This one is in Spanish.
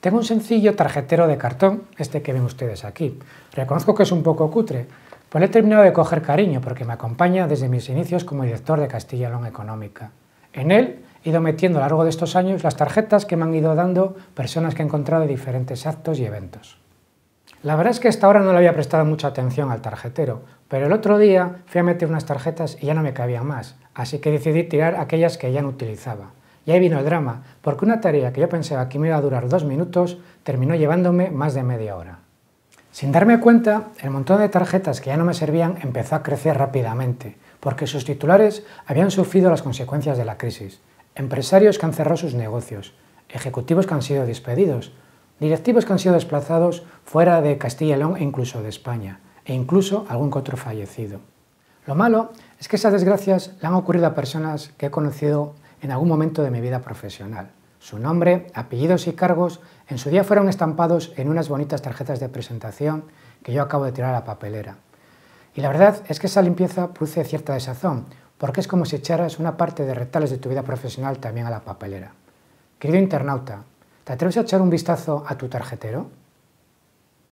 Tengo un sencillo tarjetero de cartón, este que ven ustedes aquí. Reconozco que es un poco cutre, pero he terminado de coger cariño porque me acompaña desde mis inicios como director de Castilla longa Económica. En él he ido metiendo a lo largo de estos años las tarjetas que me han ido dando personas que he encontrado de diferentes actos y eventos. La verdad es que hasta ahora no le había prestado mucha atención al tarjetero, pero el otro día fui a meter unas tarjetas y ya no me cabían más, así que decidí tirar aquellas que ya no utilizaba. Y ahí vino el drama, porque una tarea que yo pensaba que me iba a durar dos minutos terminó llevándome más de media hora. Sin darme cuenta, el montón de tarjetas que ya no me servían empezó a crecer rápidamente, porque sus titulares habían sufrido las consecuencias de la crisis. Empresarios que han cerrado sus negocios, ejecutivos que han sido despedidos, directivos que han sido desplazados fuera de Castilla y León e incluso de España, e incluso algún otro fallecido. Lo malo es que esas desgracias le han ocurrido a personas que he conocido en algún momento de mi vida profesional. Su nombre, apellidos y cargos en su día fueron estampados en unas bonitas tarjetas de presentación que yo acabo de tirar a la papelera. Y la verdad es que esa limpieza produce cierta desazón, porque es como si echaras una parte de retales de tu vida profesional también a la papelera. Querido internauta, ¿te atreves a echar un vistazo a tu tarjetero?